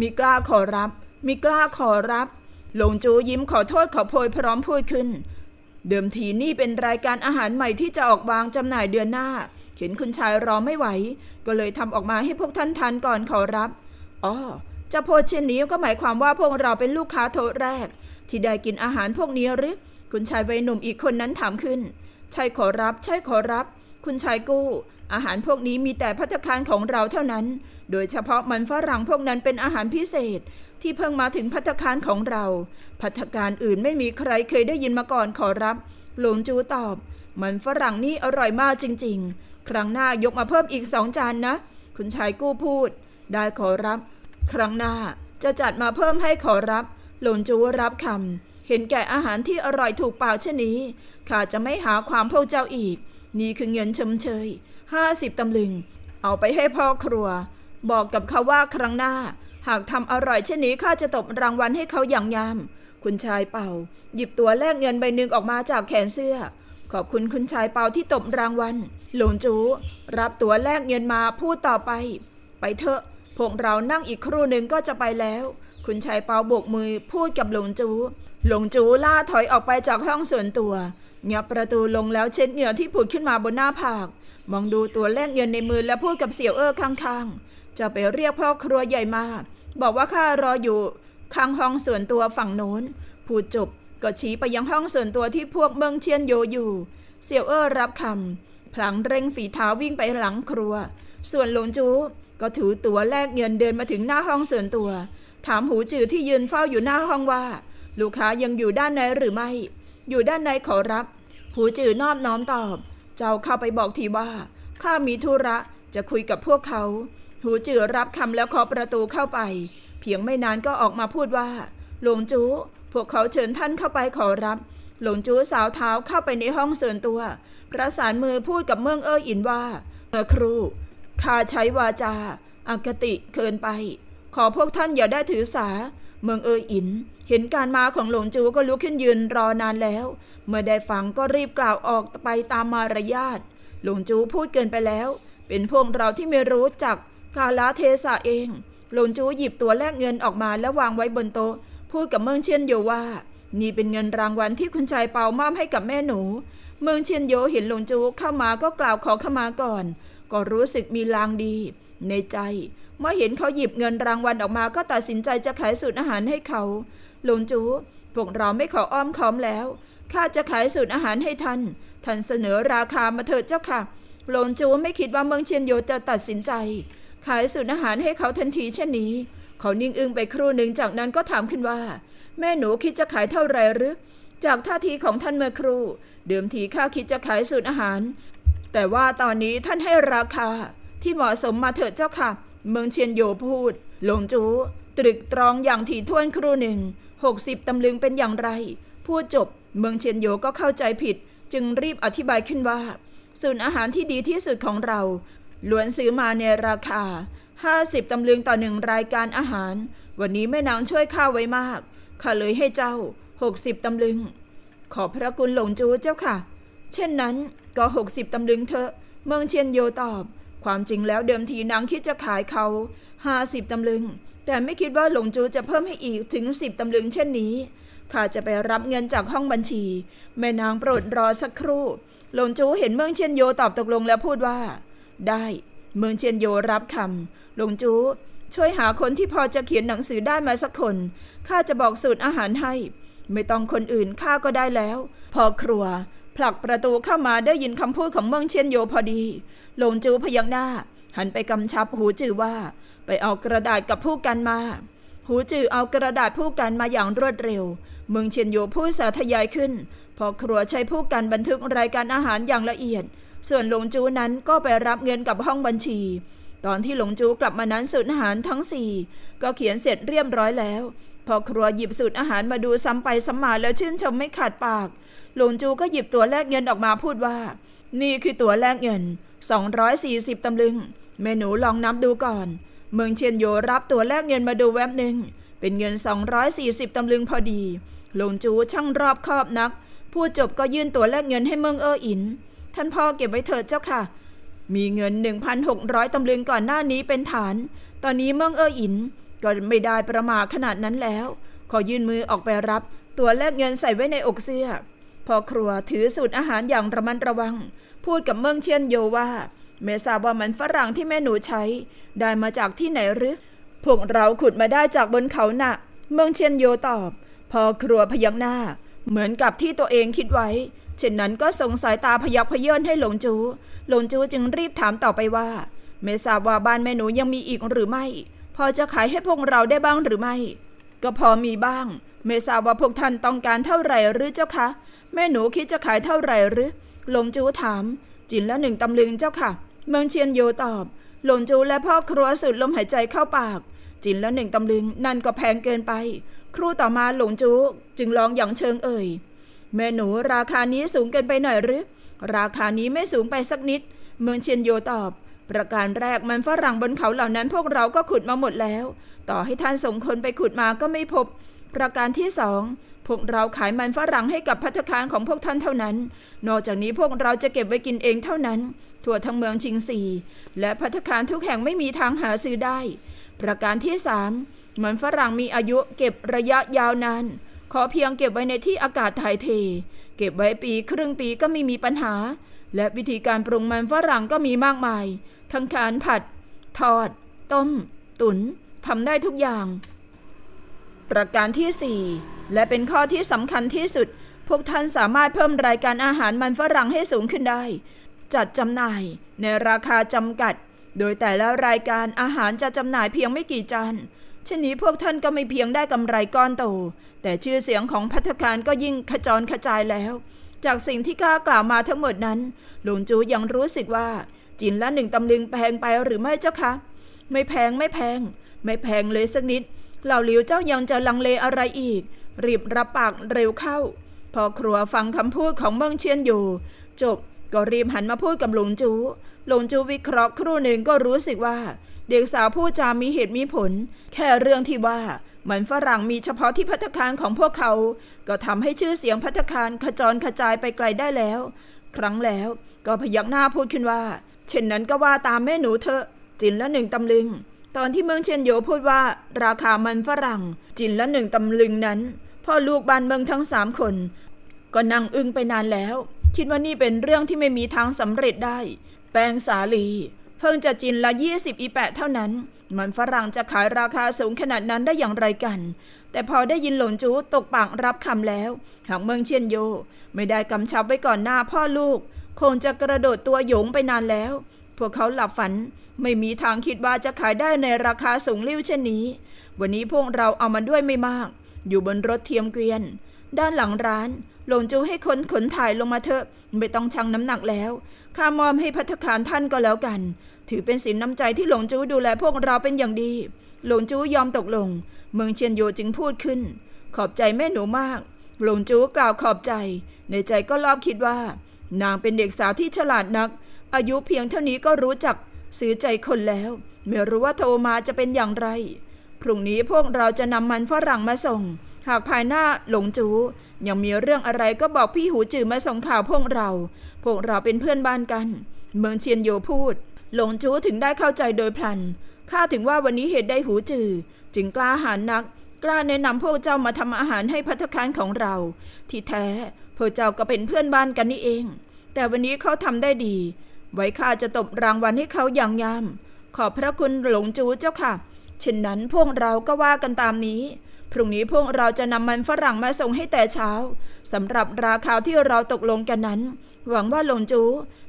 มีกล้าขอรับ มีกล้าขอรับหลงจูยิ้มขอโทษขอโพยพร้อมพูดขึ้น เดิมทีนี่เป็นรายการอาหารใหม่ที่จะออกวางจำหน่ายเดือนหน้าเห็นคุณชายรอไม่ไหว ก็เลยทำออกมาให้พวกท่านทานก่อนขอรับอ๋อจะโพเช่นนี้ก็หมายความว่าพวกเราเป็นลูกค้าโทษแรก ที่ได้กินอาหารพวกนี้หรือคุณชายวัยหนุ่มอีกคนนั้นถามขึ้นใช่ขอรับ ใช่ขอรับ คุณชายกู้ อาหารพวกนี้มีแต่พัตคารของเราเท่านั้น โดยเฉพาะมันฝรั่งพวกนั้นเป็นอาหารพิเศษ ที่เพิ่งมาถึงพัตคารของเราพัตคารอื่นไม่มีใครเคยได้ยินมาก่อนขอรับ หลวงจูตอบ มันฝรั่งนี่อร่อยมากจริง ๆ ครั้งหน้ายกมาเพิ่มอีกสองจานนะ คุณชายกู้พูด ได้ขอรับ ครั้งหน้าจะจัดมาเพิ่มให้ขอรับ หลวงจูรับคำเห็นแก่อาหารที่อร่อยถูกเปล่าเช่นนี้ ข้าจะไม่หาความพวกเจ้าอีก นี่คือเงินชมเชยห้าสิบตำลึง เอาไปให้พ่อครัว บอกกับเขาว่าครั้งหน้า หากทำอร่อยเช่นนี้ข้าจะตบรางวัลให้เขาอย่างยามคุณชายเป่าหยิบตัวแลกเงินใบหนึ่งออกมาจากแขนเสื้อ ขอบคุณคุณชายเป่าที่ตบรางวัลหลงจูรับตัวแลกเงินมาพูดต่อไป ไปเถอะพวกเรานั่งอีกครู่หนึ่งก็จะไปแล้วคุณชายเปาโบกมือพูดกับหลงจูหลงจูล่าถอยออกไปจากห้องส่วนตัวเงยบประตูลงแล้วเช็ดเหงื่อที่ผุดขึ้นมาบนหน้าผาก มองดูตัวแลกเงินในมือและพูดกับเสี่ยวเอ้อข้างๆ จะไปเรียกพ่อครัวใหญ่มาบอกว่าข้ารออยู่ข้างห้องส่วนตัวฝั่งโน้นพูดจบก็ชี้ไปยังห้องส่วนตัวที่พวกเมืองเชียนโยอยู่เสี่ยวเอ้อรับคำพลังเร่งฝีเท้าวิ่งไปหลังครัว ส่วนหลงจูก็ถือตัวแลกเงินเดินมาถึงหน้าห้องส่วนตัวถามหูจือที่ยืนเฝ้าอยู่หน้าห้องว่า ลูกค้ายังอยู่ด้านในหรือไม่ อยู่ด้านในขอรับ หูจือนอบน้อมตอบ เจ้าเข้าไปบอกทีว่า ข้ามีธุระจะคุยกับพวกเขา หูจือรับคำแล้วเคาะประตูเข้าไป เพียงไม่นานก็ออกมาพูดว่า หลวงจูพวกเขาเชิญท่านเข้าไปขอรับ หลวงจูสาวเท้าเข้าไปในห้องเสรวนตัวประสานมือพูดกับเมืองเอ้ออินว่า เออครูข้าใช้วาจาอกติเคินไปขอพวกท่านอย่าได้ถือสาเมืองเอออิน เห็นการมาของหลงจูก็ลุกขึ้นยืนรอนานแล้ว เมื่อได้ฟังก็รีบกล่าวออกไปตามมารยาทหลงจูพูดเกินไปแล้ว เป็นพวกเราที่ไม่รู้จักกาลเทศะเอง หลงจูหยิบตัวแลกเงินออกมาแล้ววางไว้บนโต๊ะ พูดกับเมืองเชียนโยว่า นี่เป็นเงินรางวัลที่คุณชายเปามอบให้กับแม่หนู เมืองเชียนโยเห็นหลงจูเข้ามาก็กล่าวขอขมาก่อน ก็รู้สึกมีลางดี ในใจมื่อเห็นเขาหยิบเงินรางวัลออกมาก็ตัดสินใจจะขายสูตรอาหารให้เขา หลวงจูพวกเราไม่ขออ้อมค้อมแล้ว ข้าจะขายสูตรอาหารให้ท่าน ท่านเสนอราคามาเถิดเจ้าค่ะหลวงจูไม่คิดว่าเมืองเชียนโยจะตัดสินใจ ขายสูตรอาหารให้เขาทันทีเช่นนี้ เขานิ่งอึ้งไปครู่หนึ่ง จากนั้นก็ถามขึ้นว่า แม่หนูคิดจะขายเท่าไรหรือ จากท่าทีของท่านเมื่อครู่ เดิมทีข้าคิดจะขายสูตรอาหาร แต่ว่าตอนนี้ท่านให้ราคาที่เหมาะสมมาเถิดเจ้าค่ะเมืองเชียนโยพูด หลงจูตรึกตรองอย่างถี่ถ้วนครู่หนึ่งหกสิบตำลึงเป็นอย่างไร พูดจบ เมืองเชียนโยก็เข้าใจผิด จึงรีบอธิบายขึ้นว่าู่นอาหารที่ดีที่สุดของเราล้วนซื้อมาในราคาห้าสิบตำลึงต่อหนึ่งรายการอาหาร วันนี้แม่นางช่วยข้าไว้มากข้าเลยให้เจ้าหกสิบตำลึง ขอพระคุณหลงจูเจ้าค่ะ เช่นนั้นก็หกสิบตำลึงเถอะเมืองเชียนโยตอบความจริงแล้วเดิมทีนางคิดจะขายเขาห้าสิบตำลึง แต่ไม่คิดว่าหลงจูจะเพิ่มให้อีกถึงสิบตำลึง เช่นนี้ข้าจะไปรับเงินจากห้องบัญชี แม่นางโปรดรอสักครู่ หลงจูเห็นเมืองเชียนโยตอบตกลงแล้วพูดว่า ได้เมืองเชียนโยรับคำ หลงจูช่วยหาคนที่พอจะเขียนหนังสือได้มาสักคน ข้าจะบอก สูตรอาหารให้ ไม่ต้องคนอื่นข้าก็ได้แล้ว พอครัว ผลักประตูเข้ามาได้ยินคำพูดของเมืองเชียนโยพอดีหลงจูพยักหน้า หันไปกำชับหูจือว่า ไปเอากระดาษกับผู้กันมา หูจือเอากระดาษผู้กันมาอย่างรวดเร็วเมืองเชียนโยผู้สาธยายขึ้น พอครัวใช้ผู้กันบันทึกรายการอาหารอย่างละเอียด ส่วนหลงจูนั้นก็ไปรับเงินกับห้องบัญชี ตอนที่หลงจูกลับมานั้นสูตรอาหารทั้งสี่ก็เขียนเสร็จเรียบร้อยแล้ว พอครัวหยิบสูตรอาหารมาดูซ้ำไปซ้ำมาแล้วชื่นชมไม่ขาดปาก หลงจูก็หยิบตัวแลกเงินออกมาพูดว่า นี่คือตัวแลกเงิน240ตำลึง เมนูลองนับดูก่อน เมืองเชียนโยรับตัวแลกเงินมาดูแวบหนึ่ง เป็นเงิน 240ตำลึงพอดี หลงจูช่างรอบคอบนัก ผู้จบก็ยื่นตัวแลกเงินให้เมืองเอออิน ท่านพ่อเก็บไว้เถิดเจ้าค่ะ มีเงิน 1,600ตำลึงก่อนหน้านี้เป็นฐาน ตอนนี้เมืองเอออิน ก็ไม่ได้ประมาขนาดนั้นแล้ว ขอยื่นมือออกไปรับ ตัวแลกเงินใส่ไว้ในอกเสื้อพอครัวถือสูตรอาหารอย่างระมัดระวังพูดกับเมืองเชียนโยว่า เมซาบอามันฝรั่งที่แม่หนูใช้ ได้มาจากที่ไหนหรือพวกเราขุดมาได้จากบนเขาหนะเมืองเชียนโยตอบ พอครัวพยักหน้า เหมือนกับที่ตัวเองคิดไว้เช่นนั้นก็ส่งสายตาพยักพเยินให้หลงจูหลงจูจึงรีบถามต่อไปว่า เมซาบาบ้านแม่หนูยังมีอีกหรือไม่ พอจะขายให้พวกเราได้บ้างหรือไม่ ก็พอมีบ้าง เมซาบาพวกท่านต้องการเท่าไหร่หรือเจ้าคะ แม่หนูคิดจะขายเท่าไหร่หรือหลงจูถาม จินละหนึ่งตำลึงเจ้าค่ะ เมืองเชียนโยตอบ หลงจูและพ่อครัวสุดลมหายใจเข้าปาก จินละหนึ่งตำลึงนั่นก็แพงเกินไป ครู่ต่อมาหลงจูจึงลองอย่างเชิงเอ่ยเมนู ราคานี้สูงเกินไปหน่อยหรือราคานี้ไม่สูงไปสักนิด เมืองเชียนโยตอบ ประการแรกมันฝรั่งบนเขาเหล่านั้นพวกเราก็ขุดมาหมดแล้ว ต่อให้ท่านส่งคนไปขุดมาก็ไม่พบ ประการที่สองพวกเราขายมันฝรั่งให้กับพัฒคารของพวกท่านเท่านั้น นอกจากนี้พวกเราจะเก็บไว้กินเองเท่านั้น ทั่วทั้งเมืองชิงซีและพัฒคารทุกแห่งไม่มีทางหาซื้อได้ ประการที่สามมันฝรั่งมีอายุ เก็บระยะยาวนาน ขอเพียงเก็บไว้ในที่อากาศถ่ายเท เก็บไว้ปีครึ่งปีก็ไม่มีปัญหา และวิธีการปรุงมันฝรั่งก็มีมากมาย ทั้งการผัด ทอด ต้ม ตุน๋นทำได้ทุกอย่าง ประการที่สี่และเป็นข้อที่สำคัญที่สุด พวกท่านสามารถเพิ่มรายการอาหารมันฝรั่งให้สูงขึ้นได้ จัดจำหน่ายในราคาจำกัด โดยแต่ละรายการอาหารจะจำหน่ายเพียงไม่กี่จานเช่นนี้พวกท่านก็ไม่เพียงได้กำไรก้อนโต แต่ชื่อเสียงของพัฒการก็ยิ่งขจรขจายแล้ว จากสิ่งที่ข้ากล่าวมาทั้งหมดนั้น หลวงจูยังรู้สึกว่าจินละหนึ่งตำลึงแพงไปหรือไม่เจ้าคะ ไม่แพงไม่แพง ไม่แพงเลยสักนิด เหล่าหลิวเจ้ายังจะลังเลอะไรอีกรีบรับปากเร็วเข้า พอครัวฟังคำพูดของเมืองเชียนอยู่ จบก็รีบหันมาพูดกับหลงจู หลงจูวิเคราะห์ครู่หนึ่งก็รู้สึกว่า เด็กสาวผู้จามีเหตุมีผล แค่เรื่องที่ว่ามันฝรั่งมีเฉพาะที่พัตคารของพวกเขา ก็ทำให้ชื่อเสียงพัตคารขจรกระจายไปไกลได้แล้ว ครั้งแล้วก็พยักหน้าพูดขึ้นว่า เช่นนั้นก็ว่าตามแม่หนูเถอะจินละหนึ่งตำลึง ตอนที่เมืองเชียนโยพูดว่า ราคามันฝรั่ง จินละหนึ่งตำลึงนั้นพ่อลูกบ้านเมืองทั้งสามคน ก็นั่งอึ้งไปนานแล้ว คิดว่านี่เป็นเรื่องที่ไม่มีทางสำเร็จได้ แป้งสาลี เพิ่งจะจินละ 20 อีแปะเท่านั้น มันฝรั่งจะขายราคาสูงขนาดนั้นได้อย่างไรกัน แต่พอได้ยินหลงจูตกปากรับคำแล้ว หางเมืองเชียนโย ไม่ได้กำชับไว้ก่อนหน้าพ่อลูก คงจะกระโดดตัวหยงไปนานแล้ว พวกเขาหลับฝันไม่มีทางคิดว่าจะขายได้ในราคาสูงลิ้วเช่นนี้ วันนี้พวกเราเอามันด้วยไม่มากอยู่บนรถเทียมเกวียนด้านหลังร้านหลงจูให้คนขนถ่ายลงมาเถอะไม่ต้องชั่งน้ำหนักแล้ว ข้ามอมให้พัฒคารท่านก็แล้วกัน ถือเป็นสินน้ำใจที่หลงจูดูแลพวกเราเป็นอย่างดี หลงจูยอมตกลง เมืองเชียนโยจึงพูดขึ้น ขอบใจแม่หนูมาก หลงจูกล่าวขอบใจ ในใจก็รอบคิดว่า นางเป็นเด็กสาวที่ฉลาดนัก อายุเพียงเท่านี้ก็รู้จักซื้อใจคนแล้วไม่รู้ว่าโทมาจะเป็นอย่างไรพรุ่งนี้พวกเราจะนำมันฝรั่งมาส่ง หากภายหน้าหลงจูยังมีเรื่องอะไรก็บอกพี่หูจือมาส่งข่าวพวกเรา พวกเราเป็นเพื่อนบ้านกัน เมืองเชียนโยพูด หลงจูถึงได้เข้าใจโดยพลันข้าถึงว่าวันนี้เหตุได้หูจือจึงกล้าหาญนัก กล้าแนะนำพวกเจ้ามาทำอาหารให้พัฒคารของเรา ที่แท้พวกเจ้าก็เป็นเพื่อนบ้านกันนี่เอง แต่วันนี้เขาทำได้ดี ไว้ข้าจะตบรางวัลให้เขาอย่างยาม ขอบพระคุณหลงจูเจ้าค่ะเช่นนั้นพวกเราก็ว่ากันตามนี้ พรุ่งนี้พวกเราจะนำมันฝรั่งมาส่งให้แต่เช้าสำหรับราคาที่เราตกลงกันนั้น หวังว่า หลงจู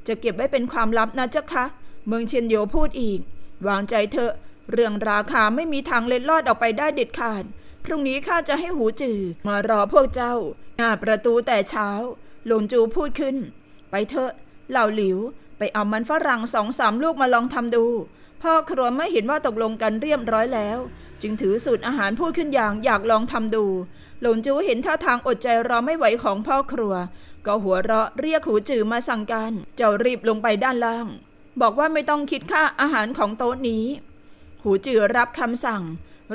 จะเก็บไว้เป็นความลับนะเจ้าคะ เมืองเชียนโยพูดอีกวางใจเถอะ เรื่องราคาไม่มีทางเล็ดลอดออกไปได้เด็ดขาด พรุ่งนี้ข้าจะให้หูจือมารอพวกเจ้าหน้าประตูแต่เช้าหลงจูพูดขึ้น ไปเถอะเหล่าหลิว ไปเอามันฝรั่งสองสามลูกมาลองทำดูพ่อครัวไม่เห็นว่าตกลงกันเรียบร้อยแล้ว จึงถือสูตรอาหารพูดขึ้นอย่างอยากลองทำดู หลงจูเห็นท่าทางอดใจรอไม่ไหวของพ่อครัว ก็หัวเราะเรียกหูจือมาสั่งการเจ้ารีบลงไปด้านล่าง บอกว่าไม่ต้องคิดค่าอาหารของโต๊ะนี้ หูจือรับคำสั่ง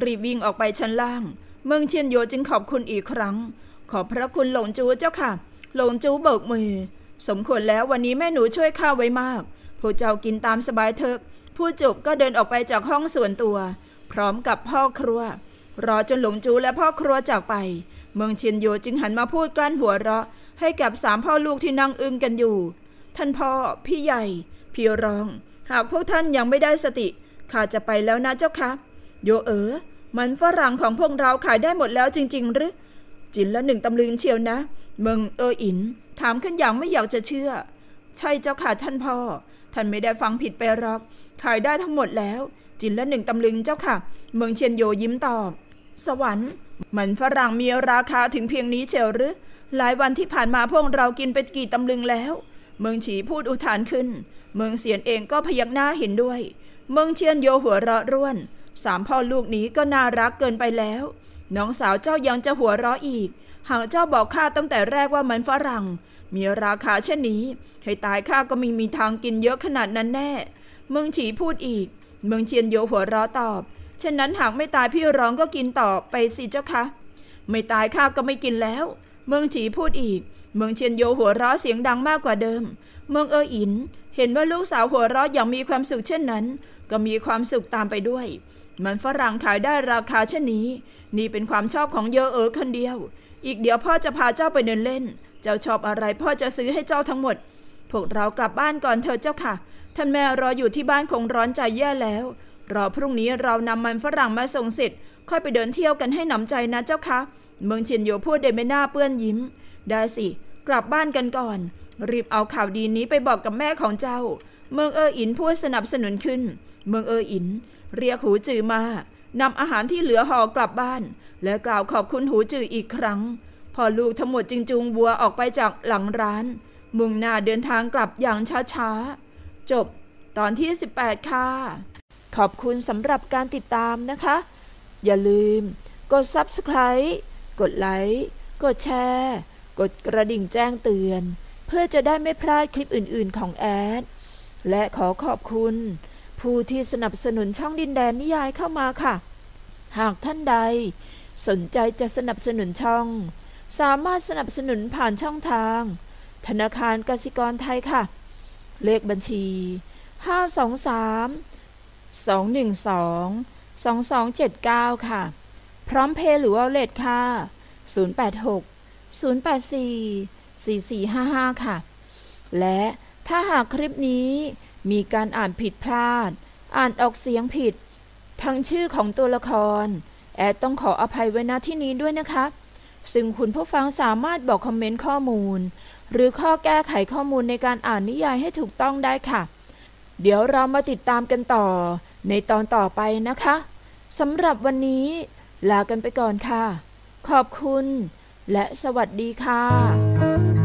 รีบวิ่งออกไปชั้นล่าง เมืองเชียนโยจึงขอบคุณอีกครั้ง ขอบพระคุณหลงจูเจ้าค่ะ หลงจูเบิกมือสมควรแล้ววันนี้แม่หนูช่วยข้าไว้มาก พวกเจ้ากินตามสบายเถอะพูดจบก็เดินออกไปจากห้องส่วนตัว พร้อมกับพ่อครัว รอจนหลงจูและพ่อครัวจากไป เมืองเชียนโยจึงหันมาพูดกลั้นหัวเราะ ให้กับสามพ่อลูกที่นั่งอึ้งกันอยู่ ท่านพ่อ พี่ใหญ่ พี่รอง หากพวกท่านยังไม่ได้สติข้าจะไปแล้วนะเจ้าคะโยเอ๋อ มันฝรั่งของพวกเราขายได้หมดแล้วจริงๆหรือ จินละหนึ่งตำลึงเชียวนะเมืองเอออินถามขึ้นอย่างไม่อยากจะเชื่อ ใช่เจ้าค่ะท่านพ่อท่านไม่ได้ฟังผิดไปหรอก ขายได้ทั้งหมดแล้ว จินละหนึ่งตำลึงเจ้าค่ะ เมืองเชียนโยยิ้มตอบ สวรรค์ มันฝรั่งมีราคาถึงเพียงนี้เชียวหรือหลายวันที่ผ่านมาพวกเรากินไปกี่ตำลึงแล้ว เมืองฉีพูดอุทานขึ้น เมืองเสียนเองก็พยักหน้าเห็นด้วย เมืองเชียนโยหัวเราะร่วน สามพ่อลูกนี้ก็น่ารักเกินไปแล้ว น้องสาวเจ้ายังจะหัวเราะอีกหากเจ้าบอกข้าตั้งแต่แรกว่ามันฝรั่งมีราคาเช่นนี้ ให้ตายข้าก็ไม่มีทางกินเยอะขนาดนั้นแน่ เมืองฉีพูดอีก เมืองเชียนโยหัวร้อตอบ เช่นนั้นหากไม่ตายพี่ร้องก็กินต่อไปสิเจ้าคะ ไม่ตายข้าก็ไม่กินแล้ว เมืองฉีพูดอีก เมืองเชียนโยหัวร้อเสียงดังมากกว่าเดิม เมืองเอออิน เห็นว่าลูกสาวหัวร้ะอย่างมีความสุขเช่นนั้น ก็มีความสุขตามไปด้วย มันฝรั่งขายได้ราคาเช่นนี้ นี่เป็นความชอบของเยอเออคนเดียว อีกเดี๋ยวพ่อจะพาเจ้าไปเดินเล่นเจ้าชอบอะไรพ่อจะซื้อให้เจ้าทั้งหมดพวกเรากลับบ้านก่อนเถอะเจ้าค่ะ ท่านแม่รออยู่ที่บ้านคงร้อนใจแย่แล้วรอพรุ่งนี้เรานำมันฝรั่งมาส่งเสร็จค่อยไปเดินเที่ยวกันให้หนำใจนะเจ้าค่ะเมืองเชียนโยพูดเดไม่น่าเปื้อนยิ้มได้สิ กลับบ้านกันก่อน รีบเอาข่าวดีนี้ไปบอกกับแม่ของเจ้า เมืองเอออินพูดสนับสนุนขึ้น เมืองเอออินเรียกหูจือมานำอาหารที่เหลือห่อกลับบ้าน และกล่าวขอบคุณหูจืออีกครั้งพอลูกทั้งหมดจึงจูงบัวออกไปจากหลังร้านมุ่งหน้าเดินทางกลับอย่างช้า ๆ จบตอนที่ 18 ค่ะ ขอบคุณสำหรับการติดตามนะคะ อย่าลืมกด Subscribe กดไลค์กดแชร์กดกระดิ่งแจ้งเตือน เพื่อจะได้ไม่พลาดคลิปอื่นๆของแอด และขอขอบคุณ ผู้ที่สนับสนุนช่องดินแดนนิยายเข้ามาค่ะ หากท่านใดสนใจจะสนับสนุนช่องสามารถสนับสนุนผ่านช่องทาง ธนาคารกสิกรไทยค่ะ เลขบัญชี 523 212 2279 ค่ะ พร้อมเพย์หรือว่าเลทค่ะ 086 084 4455 ค่ะ และถ้าหากคลิปนี้มีการอ่านผิดพลาด อ่านออกเสียงผิด ทั้งชื่อของตัวละคร แอดต้องขออภัยไว้ณที่นี้ด้วยนะคะซึ่งคุณผู้ฟังสามารถบอกคอมเมนต์ข้อมูล หรือข้อแก้ไขข้อมูลในการอ่านนิยายให้ถูกต้องได้ค่ะ เดี๋ยวเรามาติดตามกันต่อในตอนต่อไปนะคะสำหรับวันนี้ลากันไปก่อนค่ะ ขอบคุณและสวัสดีค่ะ